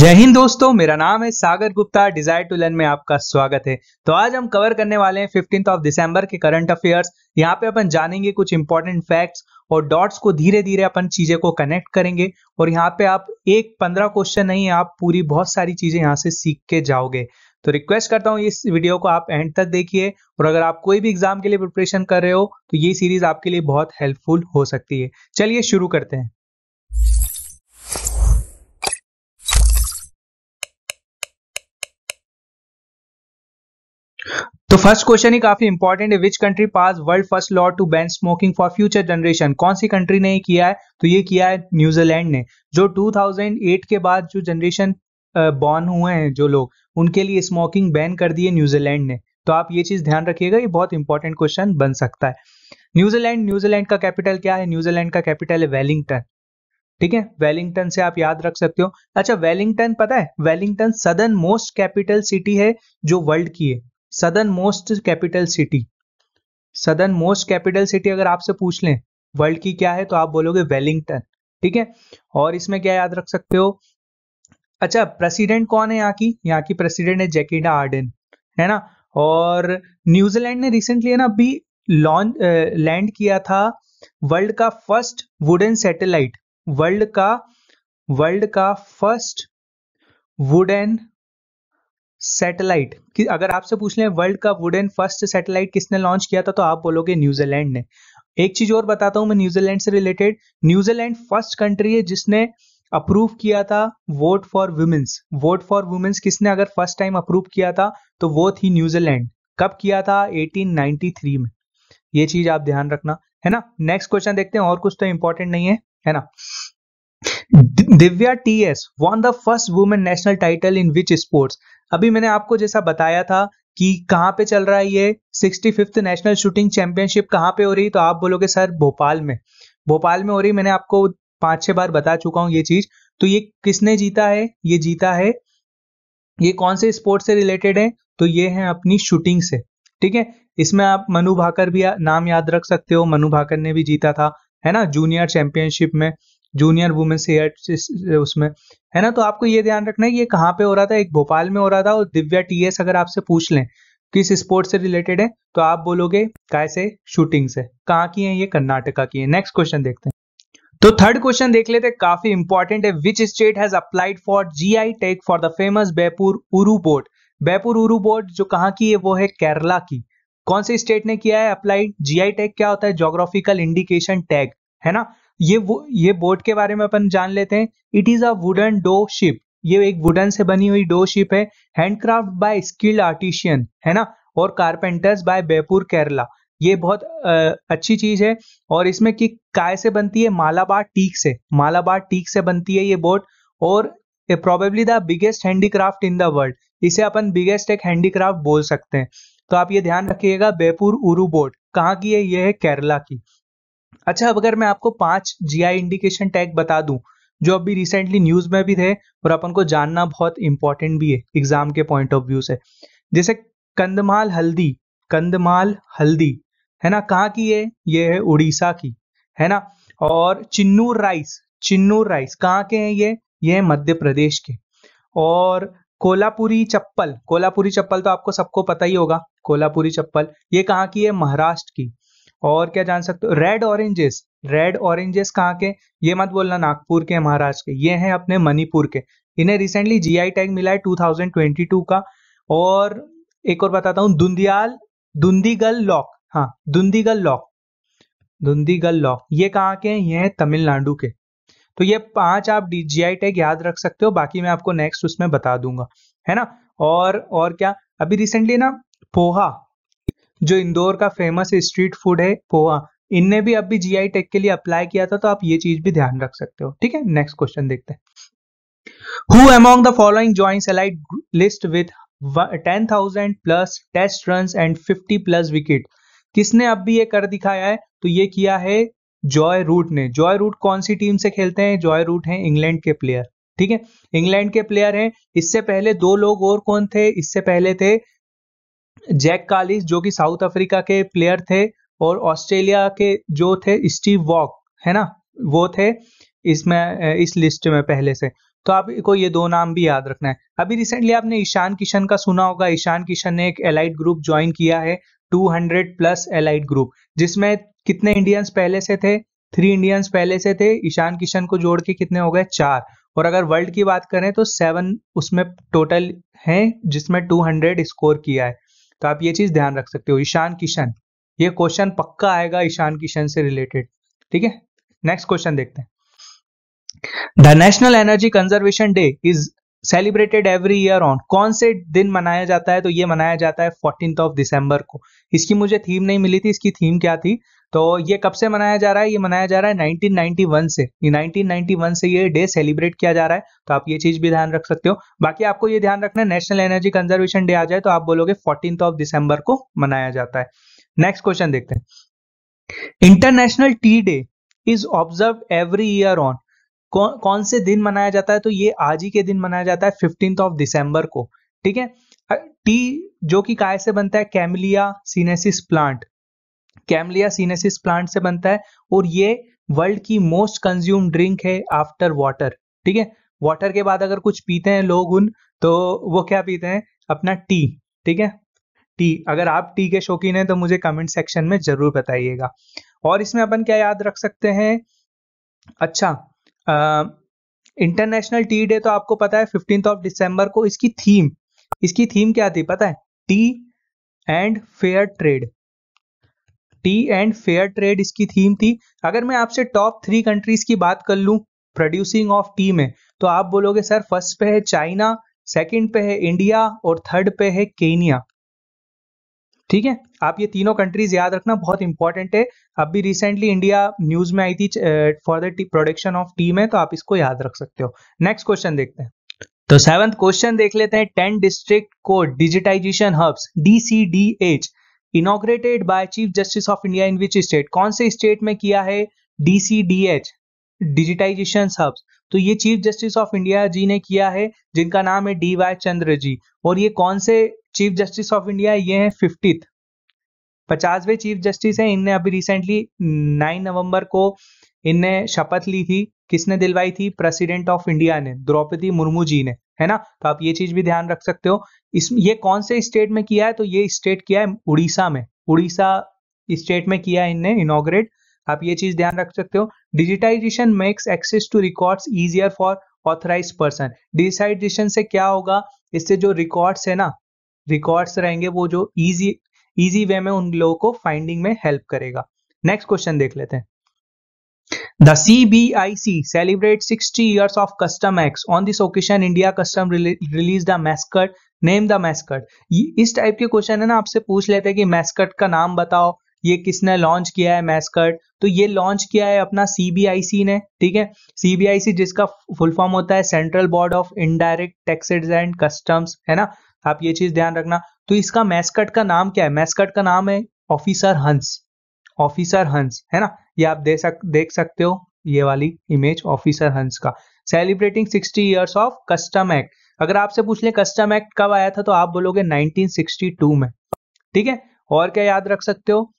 जय हिंद दोस्तों मेरा नाम है Sagar Gupta desire to learn में आपका स्वागत है तो आज हम कवर करने वाले हैं फिफ्टींथ ऑफ दिसंबर के करंट अफेयर्स यहाँ पे अपन जानेंगे कुछ इंपॉर्टेंट फैक्ट्स और डॉट्स को धीरे धीरे अपन चीजें को कनेक्ट करेंगे और यहाँ पे आप एक पंद्रह क्वेश्चन नहीं आप पूरी बहुत सारी चीजें यहाँ से सीख के जाओगे तो रिक्वेस्ट करता हूँ इस वीडियो को आप एंड तक देखिए और अगर आप कोई भी एग्जाम के लिए प्रिपरेशन कर रहे हो तो ये सीरीज आपके लिए बहुत हेल्पफुल हो सकती है चलिए शुरू करते हैं तो फर्स्ट क्वेश्चन ही काफी इंपॉर्टेंट है which country pass world first law to ban smoking for future generation कौन सी कंट्री ने किया है तो ये किया है न्यूजीलैंड ने जो 2008 के बाद जो जनरेशन बॉर्न हुए हैं जो लोग उनके लिए स्मोकिंग बैन कर दी है न्यूजीलैंड ने तो आप ये चीज ध्यान रखिएगा ये बहुत इंपॉर्टेंट क्वेश्चन बन सकता है न्यूजीलैंड न्यूजीलैंड का कैपिटल क्या है न्यूजीलैंड का कैपिटल है वेलिंगटन ठीक है वेलिंगटन से आप याद रख सकते हो अच्छा वेलिंगटन पता है Wellington southernmost capital city है जो वर्ल्ड की है southernmost capital city southernmost capital city अगर आपसे पूछ लें वर्ल्ड की क्या है तो आप बोलोगे वेलिंगटन ठीक है और इसमें क्या याद रख सकते हो अच्छा प्रेसिडेंट कौन है यहाँ की यहाँ की प्रेसिडेंट है जैकिडा आर्डन है ना और न्यूजीलैंड ने रिसेंटली है ना अभी लॉन्च लैंड किया था वर्ल्ड का फर्स्ट वुडन सैटेलाइट वर्ल्ड का वर्ल्ड का फर्स्ट वुडन सैटेलाइट कि अगर आपसे पूछ लें वर्ल्ड का वुडन फर्स्ट सैटेलाइट किसने लॉन्च किया था तो आप बोलोगे न्यूजीलैंड ने एक चीज और बताता हूं मैं न्यूजीलैंड से रिलेटेड न्यूजीलैंड फर्स्ट कंट्री है जिसने अप्रूव किया था vote for women's vote for women's किसने अगर फर्स्ट टाइम अप्रूव किया था तो वो थी न्यूजीलैंड कब किया था 1893 में ये चीज आप ध्यान रखना है ना नेक्स्ट क्वेश्चन देखते हैं और कुछ तो इंपॉर्टेंट नहीं है है ना Divya TS won the first women national title in which sports अभी मैंने आपको जैसा बताया था कि कहाँ पे चल रहा है ये sixty fifth national shooting championship कहाँ पे हो रही तो आप बोलोगे सर भोपाल में भोपाल में हो रही मैंने आपको पांच छह बार बता चुका हूँ ये चीज तो ये किसने जीता है ये जीता है ये कौन से स्पोर्ट से रिलेटेड है तो ये है अपनी शूटिंग से ठीक है इसमें आप मनु भाकर भी नाम याद रख सकते हो मनु भाकर ने भी जीता था है ना जूनियर चैंपियनशिप में जूनियर वुमेन्स उसमें है ना तो आपको ये ध्यान रखना है ये कहाँ पे हो रहा था एक भोपाल में हो रहा था और दिव्या टीएस अगर आपसे पूछ लें किस स्पोर्ट से रिलेटेड है तो आप बोलोगे कैसे शूटिंग से कहाँ की है ये कर्नाटका की है नेक्स्ट क्वेश्चन देखते हैं तो थर्ड क्वेश्चन देख लेते काफी इंपॉर्टेंट है which state has applied for I tag for the famous Beypore Uru boat Beypore Uru boat जो कहाँ की है वो है केरला की कौन सी स्टेट ने किया है अप्लाई आई टैग क्या होता है जोग्राफिकल इंडिकेशन टैग है ना ये वो ये बोट के बारे में अपन जान लेते हैं it is a wooden dhow ship ये एक वुडन से बनी हुई डो शिप है हैंडक्राफ्ट बाय स्किल्ड आर्टिशियन है ना और कारपेंटर्स बाय बेपुर केरला ये बहुत अच्छी चीज है और इसमें कि काय से बनती है मालाबार टीक से मालाबार टीक से बनती है ये बोट और probably the biggest handicraft in the world इसे अपन बिगेस्ट एक हैंडीक्राफ्ट बोल सकते हैं तो आप ये ध्यान रखिएगा बेपुर उरू बोट कहाँ की है ये है केरला की अच्छा अब अगर मैं आपको पांच जीआई इंडिकेशन टैग बता दूं जो अभी रिसेंटली न्यूज में भी थे और अपन को जानना बहुत इंपॉर्टेंट भी है एग्जाम के पॉइंट ऑफ व्यू से जैसे कंदमाल हल्दी कंदमाल हल्दी है ना कहाँ की है ये है उड़ीसा की है ना और चिन्नूर राइस चिन्नूर राइस कहाँ के हैं ये ये है मध्य प्रदेश के और कोलापुरी चप्पल कोलापुरी चप्पल तो आपको सबको पता ही होगा कोलापुरी चप्पल ये कहाँ की है महाराष्ट्र की और क्या जान सकते हो रेड ऑरेंजेस रेड ऑरेंजेस कहाँ के ये मत बोलना नागपुर के महाराष्ट्र के ये हैं अपने मणिपुर के इन्हें रिसेंटली आई टैग मिला है 2022 का और एक और बताता हूँ दुंदियाल दुंदीगल लॉक हाँ दुंदीगल लॉक दुंदीगल लॉक ये कहाँ के हैं ये हैं तमिलनाडु के तो ये पांच आप डी जी आई टैग याद रख सकते हो बाकी मैं आपको नेक्स्ट उसमें बता दूंगा है ना और और क्या अभी रिसेंटली ना पोहा जो इंदौर का फेमस स्ट्रीट फूड है पोहा इनने भी अभी आई टेक के लिए अप्लाई किया था तो आप ये चीज भी ध्यान रख सकते हो ठीक है नेक्स्ट क्वेश्चन देखते हैं who among the following joint allied list with thousand plus test run and fifty plus wicket किसने अब भी ये कर दिखाया है तो ये किया है जॉय रूट ने जॉय रूट कौन सी टीम से खेलते हैं जॉय रूट हैं इंग्लैंड के प्लेयर ठीक है इंग्लैंड के प्लेयर हैं इससे पहले दो लोग और कौन थे इससे पहले थे जैक कालिस जो कि साउथ अफ्रीका के प्लेयर थे और ऑस्ट्रेलिया के जो थे स्टीव वॉक है ना वो थे इसमें इस लिस्ट में पहले से तो आपको ये दो नाम भी याद रखना है अभी रिसेंटली आपने ईशान किशन का सुना होगा ईशान किशन ने एक एलाइट ग्रुप ज्वाइन किया है 200 प्लस एलाइट ग्रुप जिसमें कितने इंडियंस पहले से थे थ्री इंडियंस पहले से थे ईशान किशन को जोड़ के कितने हो गए चार और अगर वर्ल्ड की बात करें तो सेवन उसमें टोटल हैं जिसमें 200 स्कोर किया है तो आप ये चीज़ ध्यान रख सकते हो ईशान किशन ये क्वेश्चन पक्का आएगा ईशान किशन से रिलेटेड ठीक है नेक्स्ट क्वेश्चन देखते हैं the national energy conservation day is celebrated every year on कौन से दिन मनाया जाता है तो ये मनाया जाता है फोर्टीन ऑफ दिसंबर को इसकी मुझे थीम नहीं मिली थी इसकी थीम क्या थी तो ये कब से मनाया जा रहा है ये मनाया जा रहा है 1991 से ये 1991 से ये डे सेलिब्रेट किया जा रहा है तो आप ये चीज भी ध्यान रख सकते हो बाकी आपको ये ध्यान रखना है नेशनल एनर्जी कंजर्वेशन डे आ जाए तो आप बोलोगे फोर्टीन ऑफ दिसंबर को मनाया जाता है नेक्स्ट क्वेश्चन देखते हैं international tea day is observe every year on कौन से दिन मनाया जाता है तो ये आज ही के दिन मनाया जाता है फिफ्टींथ ऑफ दिसंबर को ठीक है टी जो कि काय से बनता है camellia sinensis plant camellia sinensis plant से बनता है और ये वर्ल्ड की मोस्ट कंज्यूम ड्रिंक है आफ्टर वाटर ठीक है वाटर के बाद अगर कुछ पीते हैं लोग उन तो वो क्या पीते हैं अपना टी ठीक है टी अगर आप टी के शौकीन हैं तो मुझे कमेंट सेक्शन में जरूर बताइएगा और इसमें अपन क्या याद रख सकते हैं अच्छा इंटरनेशनल टी डे तो आपको पता है फिफ्टींथ ऑफ डिसम्बर को इसकी थीम इसकी थीम क्या थी पता है tea and fair trade tea and fair trade इसकी थीम थी अगर मैं आपसे टॉप थ्री कंट्रीज की बात कर लू प्रोड्यूसिंग ऑफ टी में तो आप बोलोगे सर फर्स्ट पे है चाइना सेकंड पे है इंडिया और थर्ड पे है केनिया ठीक है आप ये तीनों कंट्रीज याद रखना बहुत इंपॉर्टेंट है अब भी रिसेंटली इंडिया न्यूज में आई थी for the production of tea में तो आप इसको याद रख सकते हो नेक्स्ट क्वेश्चन देखते हैं तो सेवंथ क्वेश्चन देख लेते हैं टेन डिस्ट्रिक्ट को digitisation hubs DCDH inaugurated by chief justice of India in which state कौन से स्टेट में किया है डीसीडीएच डिजिटाइजेशन हब्स तो ये chief justice of India ji ने किया है जिनका नाम है डी वाई चंद्र जी और ये कौन से चीफ जस्टिस ऑफ इंडिया ये हैं फिफ्टीथ पचासवें चीफ जस्टिस हैं इनने अभी रिसेंटली नाइन नवंबर को इनने शपथ ली थी किसने दिलवाई थी प्रेसिडेंट ऑफ इंडिया ने द्रौपदी मुर्मू जी ने है ना तो आप ये चीज भी ध्यान रख सकते हो इस ये कौन से स्टेट में किया है तो ये स्टेट किया है उड़ीसा में उड़ीसा स्टेट में किया है इनने इनोग्रेट आप ये चीज ध्यान रख सकते हो digitisation makes access to records easier for authorise person digitisation से क्या होगा इससे जो रिकॉर्ड्स है ना रिकॉर्ड्स रहेंगे वो जो इजी इजी वे में उन लोगों को फाइंडिंग में हेल्प करेगा नेक्स्ट क्वेश्चन देख लेते हैं The CBIC celebrates 60 years of Custom Acts. On this occasion, India Custom re- released a mascot. Name the mascot. इस टाइप के क्वेश्चन है ना आपसे पूछ लेते हैं कि मैस्कट का नाम बताओ ये किसने लॉन्च किया है मैस्कट तो ये लॉन्च किया है अपना CBIC ने ठीक है सीबीआईसी जिसका फुल फॉर्म होता है central board of indirect taxes and customs है ना आप ये चीज ध्यान रखना तो इसका मैस्कट का नाम क्या है मैस्कट का नाम है ऑफिसर हंस ऑफिसर हंस है ना ये आप दे सक देख सकते हो ये वाली इमेज ऑफिसर हंस का celebrating 60 years of custom act अगर आपसे पूछ ले कस्टम एक्ट कब आया था तो आप बोलोगे 1962 में ठीक है और क्या याद रख सकते हो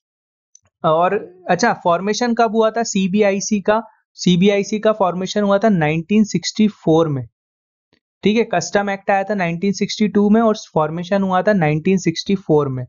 और अच्छा फॉर्मेशन कब हुआ था सीबीआईसी का सीबीआईसी का फॉर्मेशन हुआ था 1964 में ठीक है कस्टम एक्ट आया था 1962 में और फॉर्मेशन हुआ था 1964 में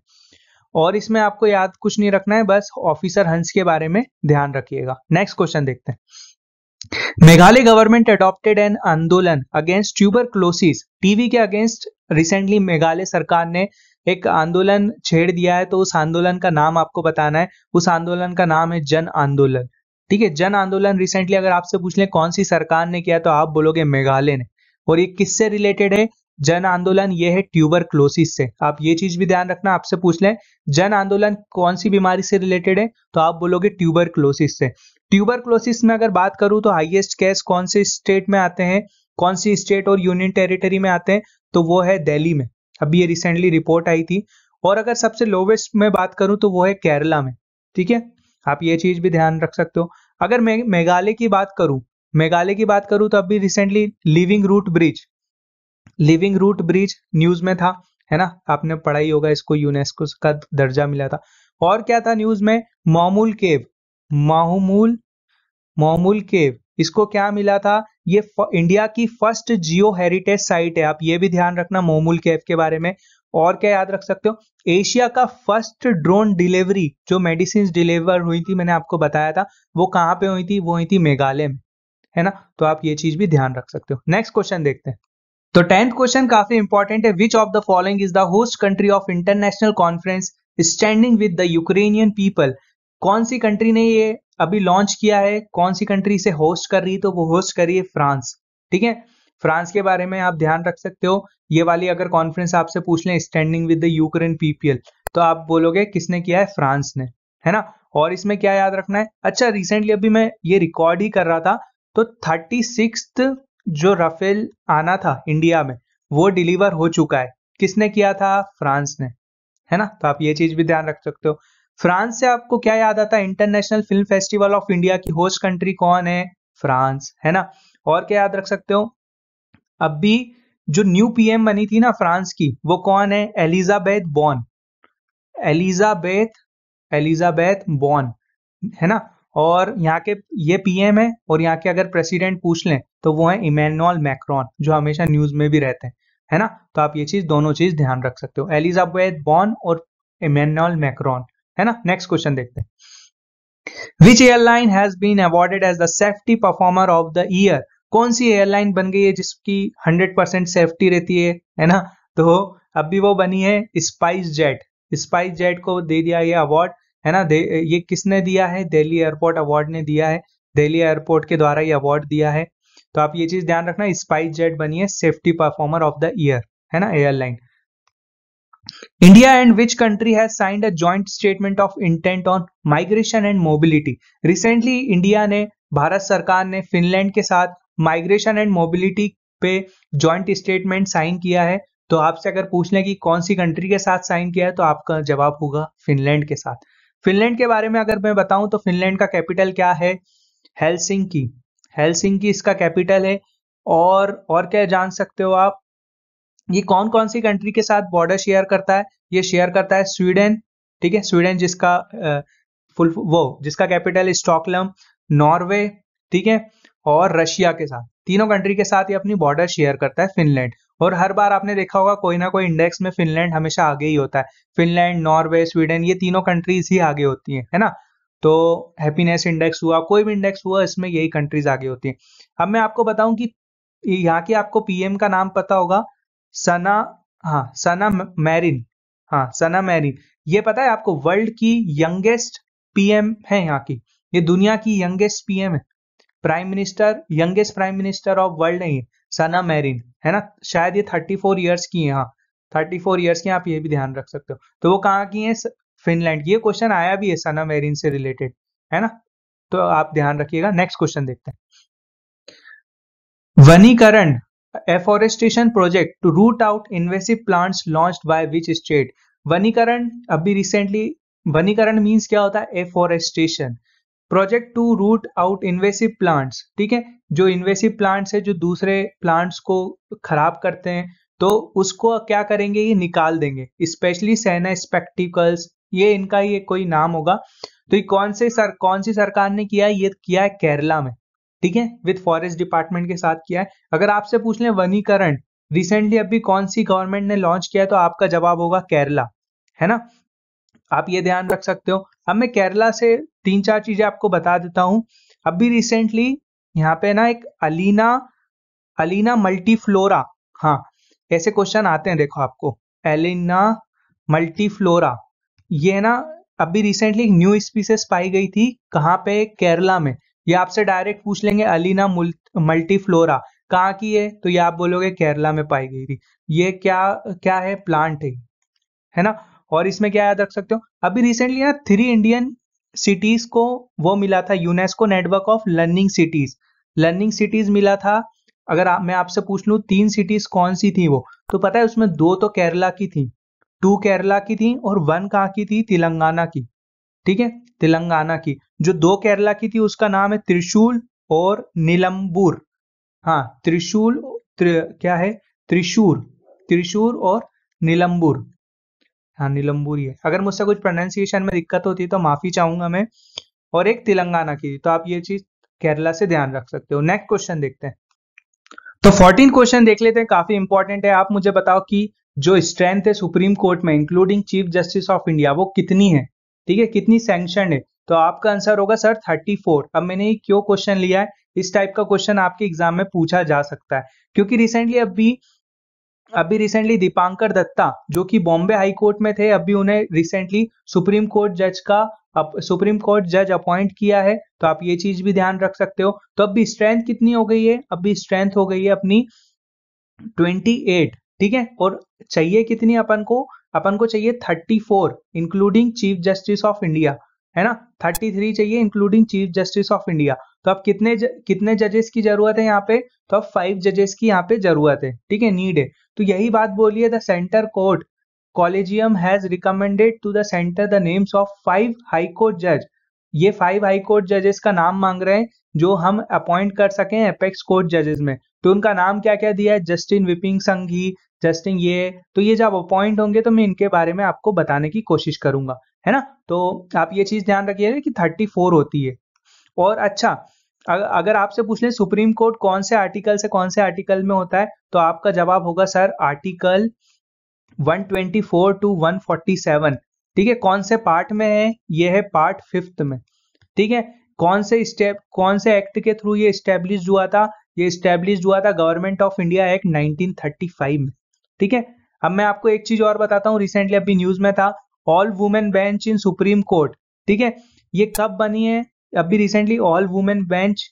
और इसमें आपको याद कुछ नहीं रखना है बस ऑफिसर हंस के बारे में ध्यान रखिएगा नेक्स्ट क्वेश्चन देखते हैं मेघालय गवर्नमेंट अडॉप्टेड एन आंदोलन अगेंस्ट ट्यूबर क्लोसिस टीवी के अगेंस्ट रिसेंटली मेघालय सरकार ने एक आंदोलन छेड़ दिया है तो उस आंदोलन का नाम आपको बताना है उस आंदोलन का नाम है जन आंदोलन ठीक है जन आंदोलन रिसेंटली अगर आपसे पूछ लें कौन सी सरकार ने किया तो आप बोलोगे मेघालय ने और ये किससे रिलेटेड है जन आंदोलन ये है ट्यूबर क्लोसिस से आप ये चीज भी ध्यान रखना आपसे पूछ लें जन आंदोलन कौन सी बीमारी से रिलेटेड है तो आप बोलोगे ट्यूबर क्लोसिस से ट्यूबर क्लोसिस में अगर बात करूं तो हाईएस्ट केस कौन से स्टेट में आते हैं कौन सी स्टेट और यूनियन टेरिटरी में आते हैं तो वो है दिल्ली में अभी ये रिसेंटली रिपोर्ट आई थी और अगर सबसे लोवेस्ट में बात करूं तो वो है केरला में ठीक है आप ये चीज भी ध्यान रख सकते हो अगर मैं मेघालय की बात करूं मेघालय की बात करूं तो अभी recently living root bridge living root bridge news में था है ना आपने पढ़ाई होगा इसको यूनेस्को का दर्जा मिला था और क्या था न्यूज में मामूल केव माहमूल मामूल केव इसको क्या मिला था ये इंडिया की फर्स्ट जियो हेरिटेज साइट है आप ये भी ध्यान रखना मोमूल केव के बारे में और क्या याद रख सकते हो एशिया का फर्स्ट ड्रोन डिलीवरी जो मेडिसिन डिलीवर हुई थी मैंने आपको बताया था वो कहाँ पे हुई थी वो हुई थी मेघालय में है ना तो आप ये चीज भी ध्यान रख सकते हो नेक्स्ट क्वेश्चन देखते हैं तो टेंथ क्वेश्चन काफी इंपॉर्टेंट है which of the following is the host country of international conference standing with the Ukrainian people कौन सी कंट्री ने ये अभी लॉन्च किया है कौन सी कंट्री से होस्ट कर रही है तो वो होस्ट कर रही है फ्रांस ठीक है फ्रांस के बारे में आप ध्यान रख सकते हो ये वाली अगर कॉन्फ्रेंस आपसे पूछ लें standing with the Ukraine people तो आप बोलोगे किसने किया है फ्रांस ने है ना और इसमें क्या याद रखना है अच्छा रिसेंटली अभी मैं ये रिकॉर्ड ही कर रहा था तो थर्टी जो राफेल आना था इंडिया में वो डिलीवर हो चुका है किसने किया था फ्रांस ने है ना तो आप ये चीज भी ध्यान रख सकते हो फ्रांस से आपको क्या याद आता है international film festival of India की होस्ट कंट्री कौन है फ्रांस है ना और क्या याद रख सकते हो अब भी जो न्यू पीएम बनी थी ना फ्रांस की वो कौन है एलिजाबेथ बॉन एलिजाबेथ एलिजाबेथ बॉन है ना और यहाँ के ये पीएम है और यहाँ के अगर प्रेसिडेंट पूछ लें तो वो है इमेनुअल मैक्रॉन जो हमेशा न्यूज में भी रहते हैं है ना तो आप ये चीज दोनों चीज ध्यान रख सकते हो एलिजाबेथ बॉन और इमेनुअल मैक्रॉन है ना नेक्स्ट क्वेश्चन देखते हैं which airline has been awarded as the safety performer of the year कौन सी एयरलाइन बन गई है जिसकी 100% सेफ्टी रहती है है ना तो अभी वो बनी है स्पाइस जेट स्पाइस जेट को दे दिया ये अवार्ड है ना ये किसने दिया है दिल्ली एयरपोर्ट अवार्ड ने दिया है दिल्ली एयरपोर्ट के द्वारा ये अवार्ड दिया है तो आप ये चीज ध्यान रखना स्पाइस जेट बनी है safety performer of the year है ना airline India and which country has signed a joint statement of intent on migration and mobility recently India ने भारत सरकार ने फिनलैंड के साथ माइग्रेशन एंड मोबिलिटी पे ज्वाइंट स्टेटमेंट साइन किया है तो आपसे अगर पूछ लें कि कौन सी कंट्री के साथ साइन किया है तो आपका जवाब होगा फिनलैंड के साथ फिनलैंड के बारे में अगर मैं बताऊं तो फिनलैंड का कैपिटल क्या है हेलसिंग की की इसका कैपिटल है और और क्या जान सकते हो आप ये कौन कौन सी कंट्री के साथ बॉर्डर शेयर करता है ये शेयर करता है स्वीडन ठीक है स्वीडन जिसका फुल वो जिसका कैपिटल स्टॉकलम नॉर्वे ठीक है और रशिया के साथ तीनों कंट्री के साथ ये अपनी बॉर्डर शेयर करता है फिनलैंड और हर बार आपने देखा होगा कोई ना कोई इंडेक्स में फिनलैंड हमेशा आगे ही होता है फिनलैंड नॉर्वे स्वीडन ये तीनों कंट्रीज ही आगे होती है है ना तो हैप्पीनेस इंडेक्स हुआ कोई भी इंडेक्स हुआ इसमें यही कंट्रीज आगे होती है अब मैं आपको बताऊं कि यहाँ की आपको पीएम का नाम पता होगा सना हाँ सना मैरिन हाँ सना मैरिन ये पता है आपको वर्ल्ड की यंगेस्ट पीएम है यहाँ की ये दुनिया की यंगेस्ट पीएम है prime minister youngest prime minister of world है ये सना मैरिन है ना शायद ये थर्टी फोर ईयर्स की है हाँ थर्टी फोर ईयर्स की आप ये भी ध्यान रख सकते हो तो वो कहाँ की है फिनलैंड ये क्वेश्चन आया भी है सना मेरिन से रिलेटेड है ना तो आप ध्यान रखिएगा नेक्स्ट क्वेश्चन देखते हैं वनीकरण afforestation project to root out invasive plants launch by which state वनीकरण अभी रिसेंटली वनीकरण मीन्स क्या होता है afforestation project to root out invasive plants ठीक है जो इन्वेसिव प्लांट्स है जो दूसरे प्लांट्स को खराब करते हैं तो उसको क्या करेंगे ये निकाल देंगे स्पेशली सेना स्पेक्टिकल्स ये इनका ये कोई नाम होगा तो ये कौन से सर कौन सी सरकार ने किया है ये किया है केरला में ठीक है विद फॉरेस्ट डिपार्टमेंट के साथ किया है अगर आपसे पूछ लें वनीकरण रिसेंटली अभी कौन सी गवर्नमेंट ने लॉन्च किया है तो आपका जवाब होगा केरला है ना आप ये ध्यान रख सकते हो अब मैं केरला से तीन चार चीजें आपको बता देता हूं अभी रिसेंटली यहाँ पे ना एक अलीना अलीना मल्टीफ्लोरा हाँ ऐसे क्वेश्चन आते हैं देखो आपको एलिना मल्टीफ्लोरा ये ना अभी रिसेंटली न्यू स्पीसीस पाई गई थी कहाँ पे केरला में ये आपसे डायरेक्ट पूछ लेंगे अलीना मल्टीफ्लोरा कहाँ की है तो ये आप बोलोगे केरला में पाई गई थी ये क्या क्या है प्लांट है है ना और इसमें क्या याद रख सकते हो अभी रिसेंटली ना थ्री इंडियन सिटीज को वो मिला था UNESCO network of learning cities learning cities मिला था अगर आ, मैं आपसे पूछ लू तीन सिटीज कौन सी थी वो तो पता है उसमें दो तो केरला की थी टू केरला की थी और वन कहाँ की थी तेलंगाना की ठीक है तेलंगाना की जो दो केरला की थी उसका नाम है त्रिशूल और नीलम्बूर हाँ त्रिशूल त्रि, क्या है त्रिशूर त्रिशूर और नीलम्बूर हाँ नीलम्बूर ही है अगर मुझसे कुछ प्रोनाउंसिएशन में दिक्कत होती तो माफी चाहूंगा मैं और एक तेलंगाना की थी तो आप ये चीज केरला से ध्यान रख सकते हो नेक्स्ट क्वेश्चन देखते हैं तो फोर्टीन क्वेश्चन देख लेते हैं काफी इंपॉर्टेंट है आप मुझे बताओ कि जो स्ट्रेंथ है सुप्रीम कोर्ट में including chief justice of India वो कितनी है ठीक है कितनी सेंक्शन है तो आपका आंसर होगा सर 34 अब मैंने ये क्यों क्वेश्चन लिया है इस टाइप का क्वेश्चन आपके एग्जाम में पूछा जा सकता है क्योंकि रिसेंटली अभी अभी रिसेंटली दीपांकर दत्ता जो कि बॉम्बे हाई कोर्ट में थे अभी उन्हें रिसेंटली सुप्रीम कोर्ट जज का अप, सुप्रीम कोर्ट जज अपॉइंट किया है तो आप ये चीज भी ध्यान रख सकते हो तो अब भी स्ट्रेंथ कितनी हो गई है अभी स्ट्रेंथ हो गई है अपनी 28 ठीक है और चाहिए कितनी अपन को अपन को चाहिए thirty four including chief justice of India है ना थर्टी थ्री चाहिए including chief justice of India तो अब कितने ज, कितने जजेस की जरूरत है यहाँ पे तो अब फाइव जजेस की यहाँ पे जरूरत है ठीक है नीड है तो यही बात बोलिए the centre court collegium has recommended to the centre the names of five high court जज ये फाइव हाईकोर्ट जजेस का नाम मांग रहे हैं जो हम अपॉइंट कर सकें अपेक्स कोर्ट जजेस में तो उनका नाम क्या क्या दिया है जस्टिन विपिंग संघी जस्टिन ये तो ये जब अपॉइंट होंगे तो मैं इनके बारे में आपको बताने की कोशिश करूंगा है ना तो आप ये चीज ध्यान रखिएगा कि थर्टी फोर होती है और अच्छा अगर आपसे पूछ लें सुप्रीम कोर्ट कौन से आर्टिकल से कौन से आर्टिकल में होता है तो आपका जवाब होगा सर आर्टिकल 124 टू 147 ठीक है कौन से पार्ट में है ये है पार्ट फिफ्थ में ठीक है कौन से स्टेप कौन से एक्ट के थ्रू ये स्टेब्लिश हुआ था ये स्टेब्लिश हुआ था government of India act nineteen में ठीक है अब मैं आपको एक चीज और बताता हूँ रिसेंटली अभी न्यूज में था all women bench in supreme court ठीक है ये कब बनी है अभी रिसेंटली ऑल वुमेन बेंच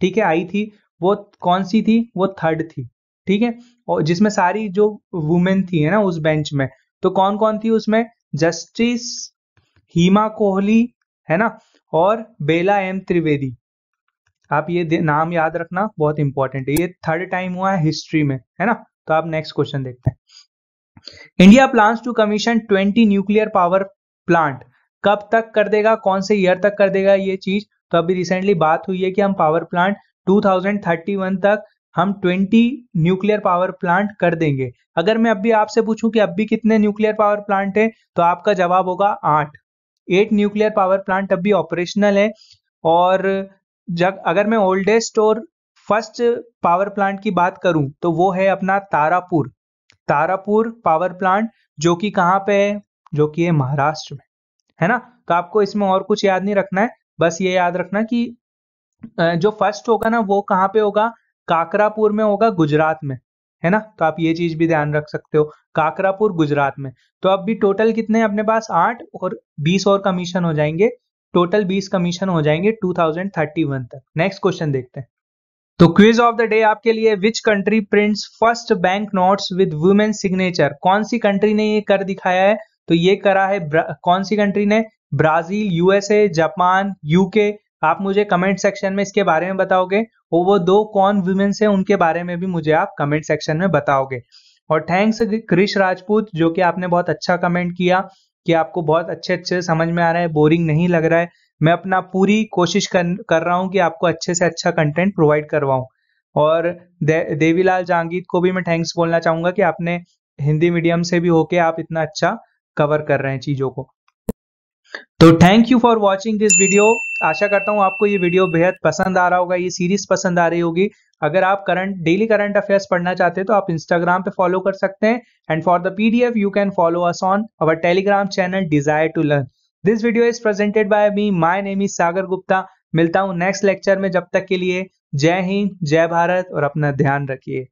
ठीक है आई थी वो कौन सी थी वो थर्ड थी ठीक है और जिसमें सारी जो वुमेन थी है ना उस बेंच में तो कौन कौन थी उसमें जस्टिस हीमा कोहली है ना और बेला एम त्रिवेदी आप ये नाम याद रखना बहुत इंपॉर्टेंट है ये थर्ड टाइम हुआ है हिस्ट्री में है ना तो आप नेक्स्ट क्वेश्चन देखते हैं India plans to commission 20 nuclear power plant कब तक कर देगा कौन से ईयर तक कर देगा ये चीज तो अभी रिसेंटली बात हुई है कि हम पावर प्लांट 2031 तक हम 20 न्यूक्लियर पावर प्लांट कर देंगे अगर मैं अभी आपसे पूछूं कि अभी कितने न्यूक्लियर पावर प्लांट है तो आपका जवाब होगा आठ एट न्यूक्लियर पावर प्लांट अब भी ऑपरेशनल है और जब अगर मैं ओल्डेस्ट और फर्स्ट पावर प्लांट की बात करूं तो वो है अपना तारापुर तारापुर पावर प्लांट जो कि कहाँ पे है जो कि है महाराष्ट्र में है ना तो आपको इसमें और कुछ याद नहीं रखना है बस ये याद रखना कि जो फर्स्ट होगा ना वो कहाँ पे होगा काकरापुर में होगा गुजरात में है ना तो आप ये चीज भी ध्यान रख सकते हो काकरापुर गुजरात में तो अब भी टोटल कितने अपने पास आठ और बीस और कमीशन हो जाएंगे टोटल बीस कमीशन हो जाएंगे वन तक नेक्स्ट क्वेश्चन देखते हैं तो क्विज ऑफ द डे आपके लिए which country prints first bank notes with women signature कौन सी कंट्री ने ये कर दिखाया है तो ये करा है कौन सी कंट्री ने ब्राजील यूएसए जापान यूके आप मुझे कमेंट सेक्शन में इसके बारे में बताओगे और तो वो दो कौन वुमेन्स हैं उनके बारे में भी मुझे आप कमेंट सेक्शन में बताओगे और थैंक्स क्रिश राजपूत जो कि आपने बहुत अच्छा कमेंट किया कि आपको बहुत अच्छे अच्छे समझ में आ रहा है बोरिंग नहीं लग रहा है मैं अपना पूरी कोशिश कर, कर रहा हूँ कि आपको अच्छे से अच्छा कंटेंट प्रोवाइड करवाऊँ और दे, देवीलाल जांगीत को भी मैं थैंक्स बोलना चाहूँगा कि आपने हिंदी मीडियम से भी होके आप इतना अच्छा कवर कर रहे हैं चीज़ों को तो thank you for watching this video आशा करता हूँ आपको ये वीडियो बेहद पसंद आ रहा होगा ये सीरीज पसंद आ रही होगी अगर आप करंट डेली करंट अफेयर्स पढ़ना चाहते हैं तो आप इंस्टाग्राम पे फॉलो कर सकते हैं and for the PDF you can follow us on our Telegram channel desire to learn this video is presented by me my name is Sagar Gupta मिलता हूँ नेक्स्ट लेक्चर में जब तक के लिए जय हिंद जय भारत और अपना ध्यान रखिए